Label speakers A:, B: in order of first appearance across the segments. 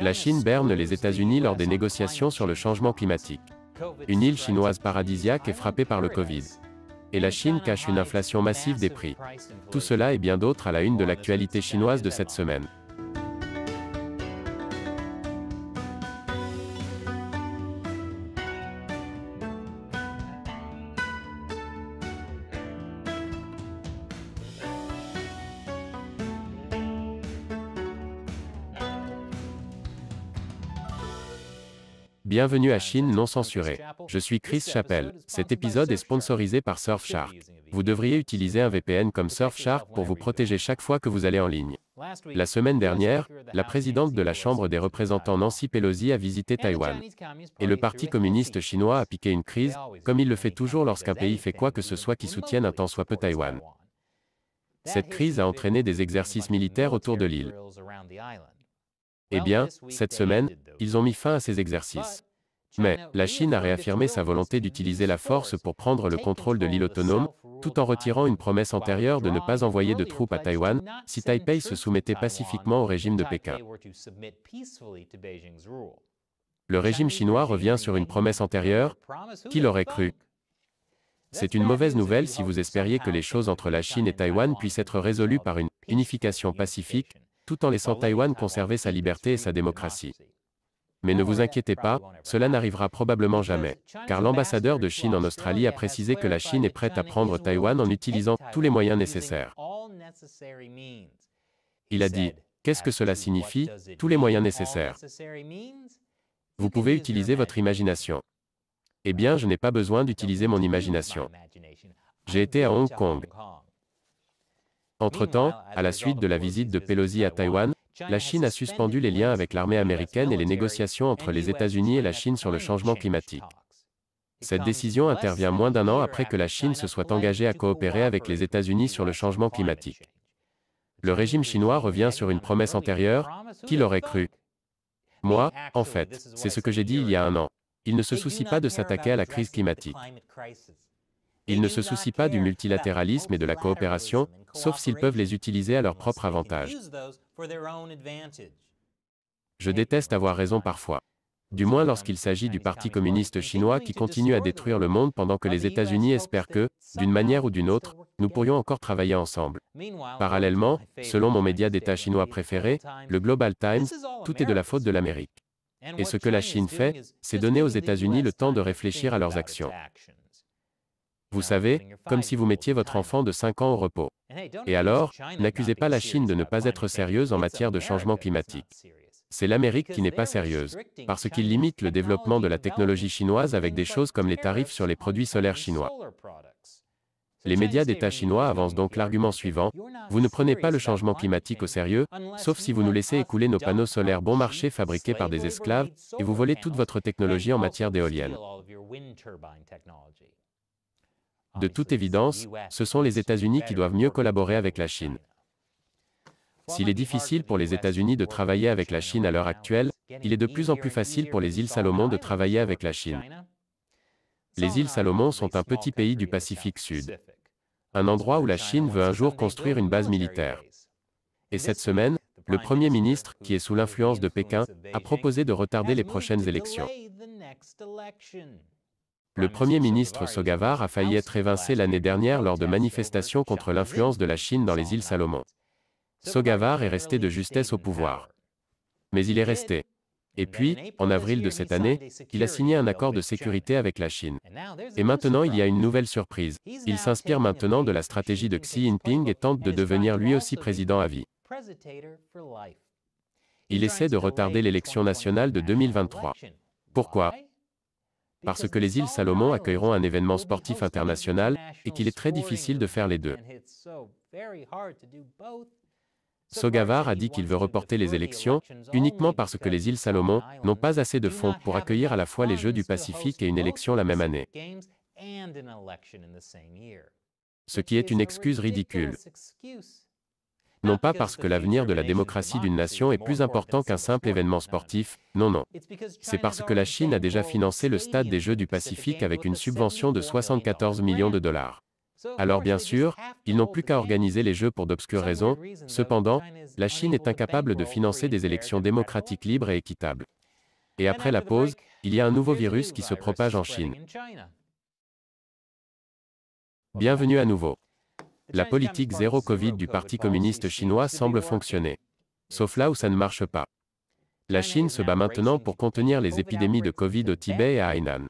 A: La Chine berne les États-Unis lors des négociations sur le changement climatique. Une île chinoise paradisiaque est frappée par le Covid. Et la Chine cache une inflation massive des prix. Tout cela et bien d'autres à la une de l'actualité chinoise de cette semaine. Bienvenue à Chine non censurée. Je suis Chris Chappelle. Cet épisode est sponsorisé par Surfshark. Vous devriez utiliser un VPN comme Surfshark pour vous protéger chaque fois que vous allez en ligne. La semaine dernière, la présidente de la Chambre des représentants Nancy Pelosi a visité Taïwan. Et le Parti communiste chinois a piqué une crise, comme il le fait toujours lorsqu'un pays fait quoi que ce soit qui soutienne un tant soit peu Taïwan. Cette crise a entraîné des exercices militaires autour de l'île. Eh bien, cette semaine, ils ont mis fin à ces exercices. Mais, la Chine a réaffirmé sa volonté d'utiliser la force pour prendre le contrôle de l'île autonome, tout en retirant une promesse antérieure de ne pas envoyer de troupes à Taïwan si Taipei se soumettait pacifiquement au régime de Pékin. Le régime chinois revient sur une promesse antérieure, qui l'aurait cru C'est une mauvaise nouvelle si vous espériez que les choses entre la Chine et Taïwan puissent être résolues par une unification pacifique, tout en laissant Taïwan conserver sa liberté et sa démocratie. Mais ne vous inquiétez pas, cela n'arrivera probablement jamais, car l'ambassadeur de Chine en Australie a précisé que la Chine est prête à prendre Taïwan en utilisant tous les moyens nécessaires. Il a dit, qu'est-ce que cela signifie, tous les moyens nécessaires Vous pouvez utiliser votre imagination. Eh bien, je n'ai pas besoin d'utiliser mon imagination. J'ai été à Hong Kong. Entre-temps, à la suite de la visite de Pelosi à Taïwan, la Chine a suspendu les liens avec l'armée américaine et les négociations entre les États-Unis et la Chine sur le changement climatique. Cette décision intervient moins d'un an après que la Chine se soit engagée à coopérer avec les États-Unis sur le changement climatique. Le régime chinois revient sur une promesse antérieure, qui l'aurait cru Moi, en fait, c'est ce que j'ai dit il y a un an. Il ne se soucie pas de s'attaquer à la crise climatique. Ils ne se soucient pas du multilatéralisme et de la coopération, sauf s'ils peuvent les utiliser à leur propre avantage. Je déteste avoir raison parfois. Du moins lorsqu'il s'agit du Parti communiste chinois qui continue à détruire le monde pendant que les États-Unis espèrent que, d'une manière ou d'une autre, nous pourrions encore travailler ensemble. Parallèlement, selon mon média d'État chinois préféré, le Global Times, tout est de la faute de l'Amérique.
B: Et ce que la Chine fait,
A: c'est donner aux États-Unis le temps de réfléchir à leurs actions. Vous savez, comme si vous mettiez votre enfant de 5 ans au repos.
B: Et alors, n'accusez
A: pas la Chine de ne pas être sérieuse en matière de changement climatique. C'est l'Amérique qui n'est pas sérieuse, parce qu'il limite le développement de la technologie chinoise avec des choses comme les tarifs sur les produits solaires chinois. Les médias d'État chinois avancent donc l'argument suivant, vous ne prenez pas le changement climatique au sérieux, sauf si vous nous laissez écouler nos panneaux solaires bon marché fabriqués par des esclaves, et vous volez toute votre technologie en matière d'éolienne. De toute évidence, ce sont les États-Unis qui doivent mieux collaborer avec la Chine. S'il est difficile pour les États-Unis de travailler avec la Chine à l'heure actuelle, il est de plus en plus facile pour les îles Salomon de travailler avec la Chine. Les îles Salomon sont un petit pays du Pacifique Sud. Un endroit où la Chine veut un jour construire une base militaire. Et cette semaine, le Premier ministre, qui est sous l'influence de Pékin, a proposé de retarder les prochaines élections. Le Premier ministre Sogavar a failli être évincé l'année dernière lors de manifestations contre l'influence de la Chine dans les îles Salomon. Sogavar est resté de justesse au pouvoir. Mais il est resté. Et puis, en avril de cette année, il a signé un accord de sécurité avec la Chine. Et maintenant, il y a une nouvelle surprise. Il s'inspire maintenant de la stratégie de Xi Jinping et tente de devenir lui aussi président à vie. Il essaie de retarder l'élection nationale de 2023. Pourquoi parce que les îles Salomon accueilleront un événement sportif international et qu'il est très difficile de faire les deux. Sogavar a dit qu'il veut reporter les élections, uniquement parce que les îles Salomon n'ont pas assez de fonds pour accueillir à la fois les Jeux du Pacifique et une élection la même année. Ce qui est une excuse ridicule non pas parce que l'avenir de la démocratie d'une nation est plus important qu'un simple événement sportif, non non. C'est parce que la Chine a déjà financé le stade des Jeux du Pacifique avec une subvention de 74 millions de dollars. Alors bien sûr, ils n'ont plus qu'à organiser les Jeux pour d'obscures raisons, cependant, la Chine est incapable de financer des élections démocratiques libres et équitables. Et après la pause, il y a un nouveau virus qui se propage en Chine. Bienvenue à nouveau. La politique zéro Covid du Parti communiste chinois semble fonctionner. Sauf là où ça ne marche pas. La Chine se bat maintenant pour contenir les épidémies de Covid au Tibet et à Hainan.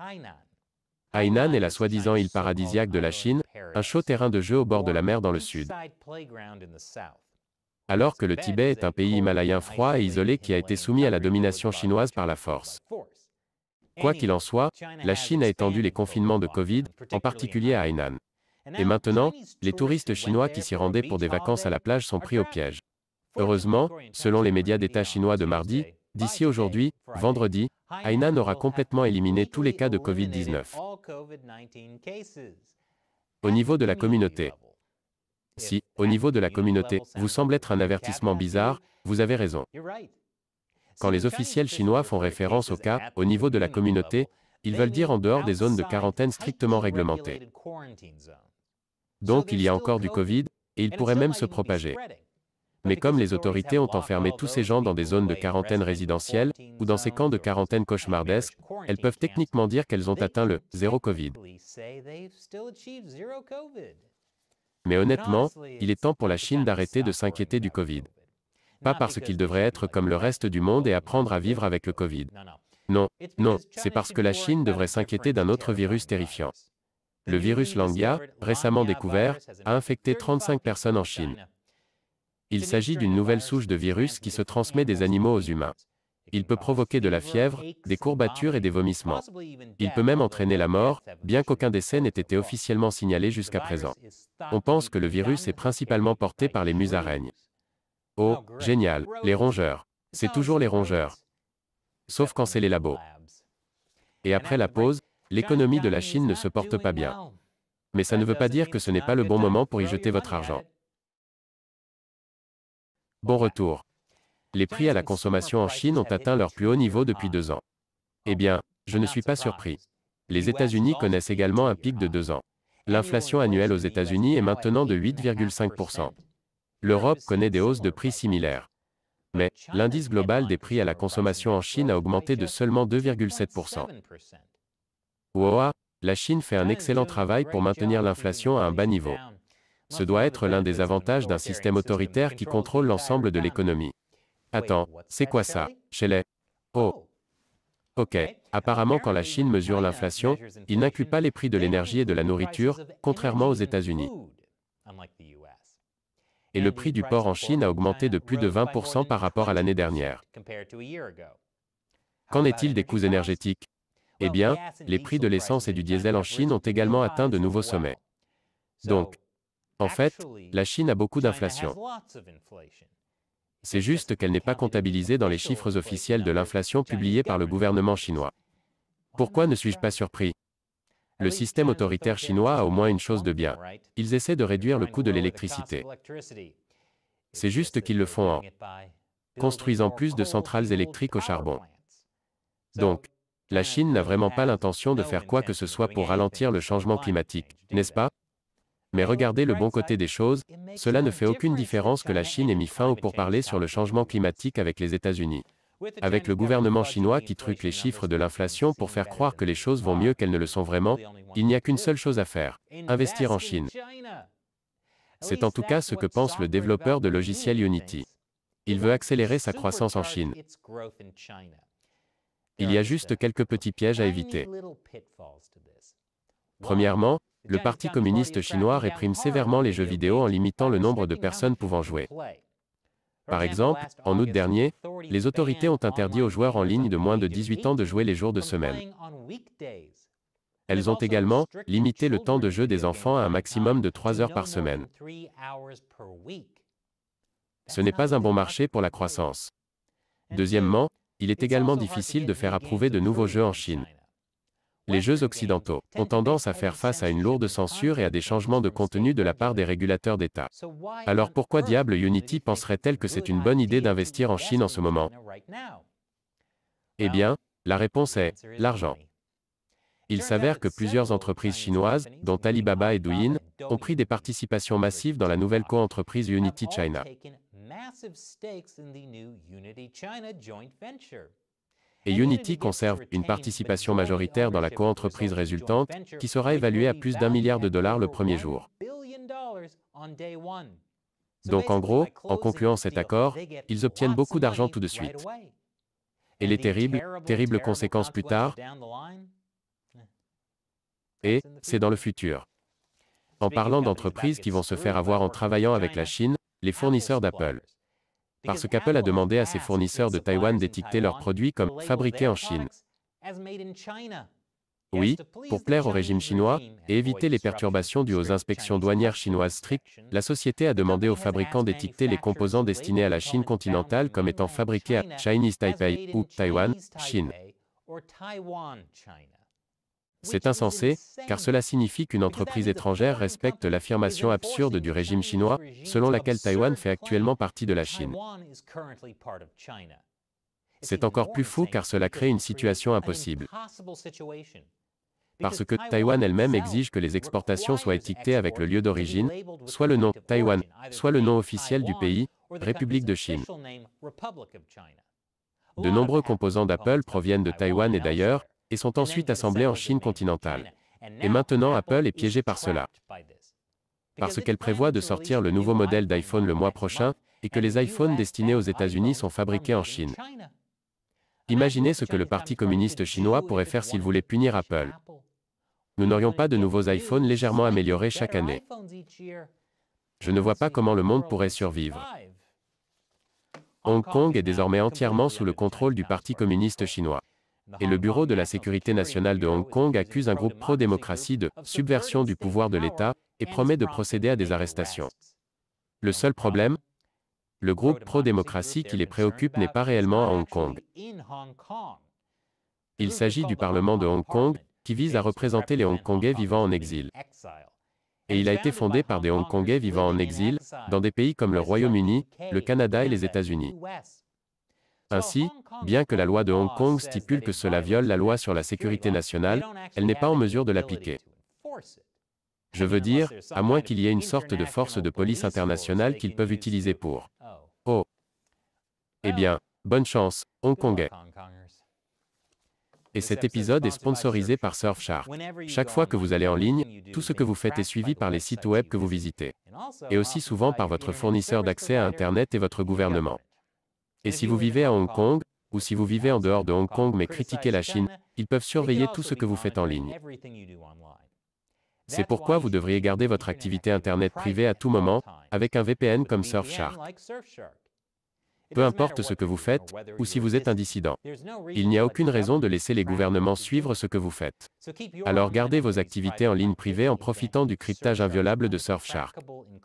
A: Hainan est la soi-disant île paradisiaque de la Chine, un chaud terrain de jeu au bord de la mer dans le sud. Alors que le Tibet est un pays himalayen froid et isolé qui a été soumis à la domination chinoise par la force. Quoi qu'il en soit, la Chine a étendu les confinements de Covid, en particulier à Hainan. Et maintenant, les touristes chinois qui s'y rendaient pour des vacances à la plage sont pris au piège. Heureusement, selon les médias d'État chinois de mardi, d'ici aujourd'hui, vendredi, Hainan aura complètement éliminé tous les cas de Covid-19 au niveau de la communauté. Si, au niveau de la communauté, vous semble être un avertissement bizarre, vous avez raison. Quand les officiels chinois font référence au cas, au niveau de la communauté, ils veulent dire en dehors des zones de quarantaine strictement réglementées. Donc il y a encore du Covid, et il pourrait même se propager. Mais comme les autorités ont enfermé tous ces gens dans des zones de quarantaine résidentielles, ou dans ces camps de quarantaine cauchemardesques, elles peuvent techniquement dire qu'elles ont atteint le zéro Covid. Mais honnêtement, il est temps pour la Chine d'arrêter de s'inquiéter du Covid. Pas parce qu'il devrait être comme le reste du monde et apprendre à vivre avec le Covid. Non, non, c'est parce que la Chine devrait s'inquiéter d'un autre virus terrifiant. Le virus Langia, récemment découvert, a infecté 35 personnes en Chine. Il s'agit d'une nouvelle souche de virus qui se transmet des animaux aux humains. Il peut provoquer de la fièvre, des courbatures et des vomissements. Il peut même entraîner la mort, bien qu'aucun décès n'ait été officiellement signalé jusqu'à présent. On pense que le virus est principalement porté par les musaraignes. Oh, génial, les rongeurs. C'est toujours les rongeurs. Sauf quand c'est les labos. Et après la pause, L'économie de la Chine ne se porte pas bien. Mais ça ne veut pas dire que ce n'est pas le bon moment pour y jeter votre argent. Bon retour. Les prix à la consommation en Chine ont atteint leur plus haut niveau depuis deux ans. Eh bien, je ne suis pas surpris. Les États-Unis connaissent également un pic de deux ans. L'inflation annuelle aux États-Unis est maintenant de 8,5%. L'Europe connaît des hausses de prix similaires. Mais, l'indice global des prix à la consommation en Chine a augmenté de seulement 2,7%. Ouah, la Chine fait un ah, excellent travail pour maintenir l'inflation à un bas niveau. Ce doit être l'un des avantages d'un système autoritaire qui contrôle l'ensemble de l'économie. Attends, c'est quoi ça, Shelley Oh. oh. Ok, apparemment quand la Chine mesure l'inflation, il n'inclut pas les prix de l'énergie et de la nourriture, contrairement aux États-Unis. Et le prix du porc en Chine a augmenté de plus de 20% par rapport à l'année dernière. Qu'en est-il des coûts énergétiques eh bien, les prix de l'essence et du diesel en Chine ont également atteint de nouveaux sommets. Donc, en fait, la Chine a beaucoup d'inflation. C'est juste qu'elle n'est pas comptabilisée dans les chiffres officiels de l'inflation publiés par le gouvernement chinois. Pourquoi ne suis-je pas surpris Le système autoritaire chinois a au moins une chose de bien. Ils essaient de réduire le coût de l'électricité. C'est juste qu'ils le font en construisant plus de centrales électriques au charbon. Donc, la Chine n'a vraiment pas l'intention de faire quoi que ce soit pour ralentir le changement climatique, n'est-ce pas Mais regardez le bon côté des choses, cela ne fait aucune différence que la Chine ait mis fin au pourparler sur le changement climatique avec les États-Unis. Avec le gouvernement chinois qui truque les chiffres de l'inflation pour faire croire que les choses vont mieux qu'elles ne le sont vraiment, il n'y a qu'une seule chose à faire, investir en Chine. C'est en tout cas ce que pense le développeur de logiciel Unity. Il veut accélérer sa croissance en Chine. Il y a juste quelques petits pièges à éviter. Premièrement, le Parti communiste chinois réprime sévèrement les jeux vidéo en limitant le nombre de personnes pouvant jouer. Par exemple, en août dernier, les autorités ont interdit aux joueurs en ligne de moins de 18 ans de jouer les jours de semaine. Elles ont également limité le temps de jeu des enfants à un maximum de 3 heures par semaine. Ce n'est pas un bon marché pour la croissance. Deuxièmement, il est également difficile de faire approuver de nouveaux jeux en Chine. Les jeux occidentaux ont tendance à faire face à une lourde censure et à des changements de contenu de la part des régulateurs d'État. Alors pourquoi diable Unity penserait-elle que c'est une bonne idée d'investir en Chine en ce moment Eh bien, la réponse est l'argent. Il s'avère que plusieurs entreprises chinoises, dont Alibaba et Douyin, ont pris des participations massives dans la nouvelle co-entreprise Unity China et Unity conserve une participation majoritaire dans la coentreprise résultante, qui sera évaluée à plus d'un milliard de dollars le premier jour. Donc en gros, en concluant cet accord, ils obtiennent beaucoup d'argent tout de suite. Et les terribles, terribles conséquences plus tard, et c'est dans le futur. En parlant d'entreprises qui vont se faire avoir en travaillant avec la Chine, les fournisseurs d'Apple. Parce qu'Apple a demandé à ses fournisseurs de Taïwan d'étiqueter leurs produits comme fabriqués en Chine. Oui, pour plaire au régime chinois et éviter les perturbations dues aux inspections douanières chinoises strictes, la société a demandé aux fabricants d'étiqueter les composants destinés à la Chine continentale comme étant fabriqués à Chinese Taipei ou Taïwan, Chine. C'est insensé, car cela signifie qu'une entreprise étrangère respecte l'affirmation absurde du régime chinois, selon laquelle Taïwan fait actuellement partie de la Chine. C'est encore plus fou car cela crée une situation impossible.
B: Parce que Taïwan
A: elle-même exige que les exportations soient étiquetées avec le lieu d'origine, soit le nom Taïwan, soit le nom officiel du pays, République de Chine. De nombreux composants d'Apple proviennent de Taïwan et d'ailleurs, et sont ensuite assemblés en Chine continentale. Et maintenant Apple est piégée par cela. Parce qu'elle prévoit de sortir le nouveau modèle d'iPhone le mois prochain, et que les iPhones destinés aux États-Unis sont fabriqués en Chine. Imaginez ce que le Parti communiste chinois pourrait faire s'il voulait punir Apple. Nous n'aurions pas de nouveaux iPhones légèrement améliorés chaque année. Je ne vois pas comment le monde pourrait survivre. Hong Kong est désormais entièrement sous le contrôle du Parti communiste chinois et le Bureau de la sécurité nationale de Hong Kong accuse un groupe pro-démocratie de subversion du pouvoir de l'État et promet de procéder à des arrestations. Le seul problème Le groupe pro-démocratie qui les préoccupe n'est pas réellement à Hong Kong. Il s'agit du Parlement de Hong Kong, qui vise à représenter les Hongkongais vivant en exil. Et il a été fondé par des Hongkongais vivant en exil, dans des pays comme le Royaume-Uni, le Canada et les États-Unis. Ainsi, bien que la loi de Hong Kong stipule que cela viole la loi sur la sécurité nationale, elle n'est pas en mesure de l'appliquer. Je veux dire, à moins qu'il y ait une sorte de force de police internationale qu'ils peuvent utiliser pour. Oh. Eh bien, bonne chance, Hongkongais. Et cet épisode est sponsorisé par Surfshark. Chaque fois que vous allez en ligne, tout ce que vous faites est suivi par les sites web que vous visitez. Et aussi souvent par votre fournisseur d'accès à Internet et votre gouvernement. Et si vous vivez à Hong Kong, ou si vous vivez en dehors de Hong Kong mais critiquez la Chine, ils peuvent surveiller tout ce que vous faites en ligne. C'est pourquoi vous devriez garder votre activité Internet privée à tout moment, avec un VPN comme Surfshark. Peu importe ce que vous faites, ou si vous êtes un dissident, il n'y a aucune raison de laisser les gouvernements suivre ce que vous faites. Alors gardez vos activités en ligne privée en profitant du cryptage inviolable de Surfshark.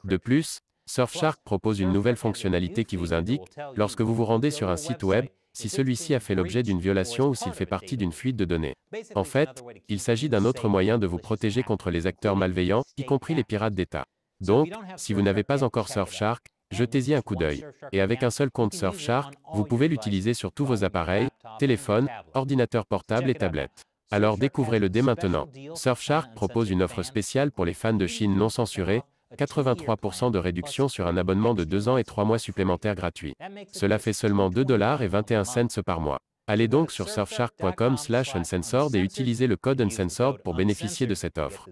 A: De plus, Surfshark propose une nouvelle fonctionnalité qui vous indique, lorsque vous vous rendez sur un site web, si celui-ci a fait l'objet d'une violation ou s'il fait partie d'une fuite de données. En fait, il s'agit d'un autre moyen de vous protéger contre les acteurs malveillants, y compris les pirates d'État. Donc, si vous n'avez pas encore Surfshark, jetez-y un coup d'œil. Et avec un seul compte Surfshark, vous pouvez l'utiliser sur tous vos appareils, téléphones, ordinateurs portables et tablettes. Alors découvrez-le dès maintenant. Surfshark propose une offre spéciale pour les fans de Chine non censurée, 83% de réduction sur un abonnement de 2 ans et 3 mois supplémentaires gratuits. Cela fait seulement 2 dollars et 21 cents par mois. Allez donc sur surfshark.com slash uncensored et utilisez le code uncensored pour bénéficier de cette offre.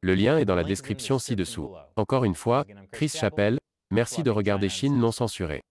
A: Le lien est dans la description ci-dessous. Encore une fois, Chris Chappelle, merci de regarder Chine non censurée.